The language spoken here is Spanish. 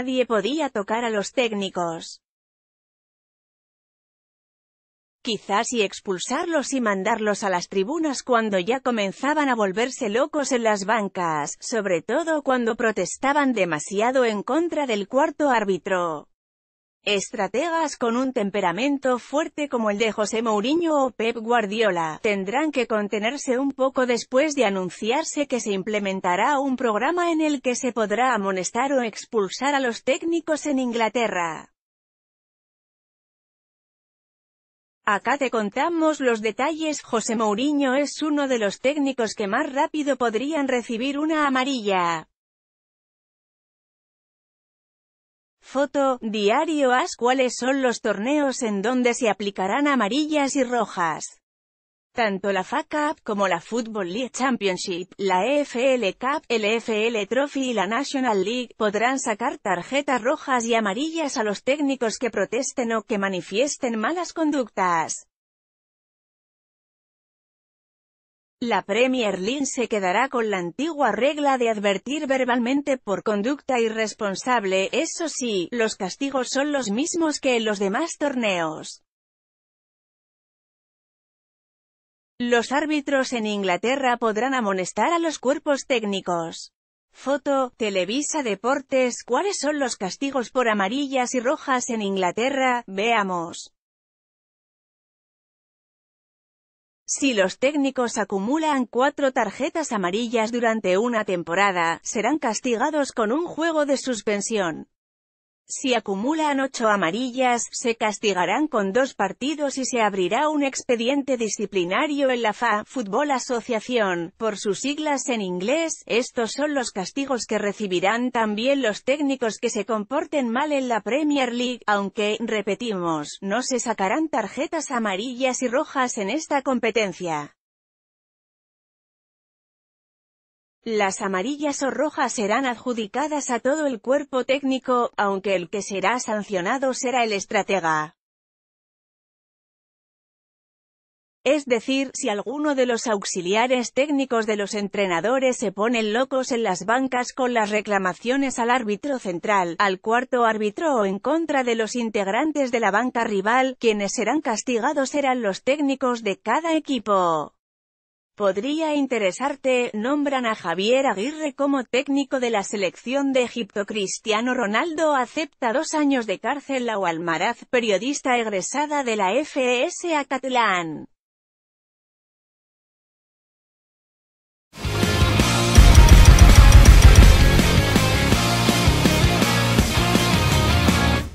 nadie podía tocar a los técnicos. Quizás y expulsarlos y mandarlos a las tribunas cuando ya comenzaban a volverse locos en las bancas, sobre todo cuando protestaban demasiado en contra del cuarto árbitro. Estrategas con un temperamento fuerte como el de José Mourinho o Pep Guardiola, tendrán que contenerse un poco después de anunciarse que se implementará un programa en el que se podrá amonestar o expulsar a los técnicos en Inglaterra. Acá te contamos los detalles, José Mourinho es uno de los técnicos que más rápido podrían recibir una amarilla. Foto, diario haz ¿Cuáles son los torneos en donde se aplicarán amarillas y rojas? Tanto la FA Cup como la Football League Championship, la EFL Cup, el EFL Trophy y la National League podrán sacar tarjetas rojas y amarillas a los técnicos que protesten o que manifiesten malas conductas. La Premier League se quedará con la antigua regla de advertir verbalmente por conducta irresponsable, eso sí, los castigos son los mismos que en los demás torneos. Los árbitros en Inglaterra podrán amonestar a los cuerpos técnicos. Foto, Televisa Deportes ¿Cuáles son los castigos por amarillas y rojas en Inglaterra? Veamos. Si los técnicos acumulan cuatro tarjetas amarillas durante una temporada, serán castigados con un juego de suspensión. Si acumulan ocho amarillas, se castigarán con dos partidos y se abrirá un expediente disciplinario en la FA Football Asociación. por sus siglas en inglés. Estos son los castigos que recibirán también los técnicos que se comporten mal en la Premier League, aunque, repetimos, no se sacarán tarjetas amarillas y rojas en esta competencia. Las amarillas o rojas serán adjudicadas a todo el cuerpo técnico, aunque el que será sancionado será el estratega. Es decir, si alguno de los auxiliares técnicos de los entrenadores se ponen locos en las bancas con las reclamaciones al árbitro central, al cuarto árbitro o en contra de los integrantes de la banca rival, quienes serán castigados serán los técnicos de cada equipo. Podría interesarte, nombran a Javier Aguirre como técnico de la selección de Egipto. Cristiano Ronaldo acepta dos años de cárcel. a Almaraz, periodista egresada de la FES Acatlán.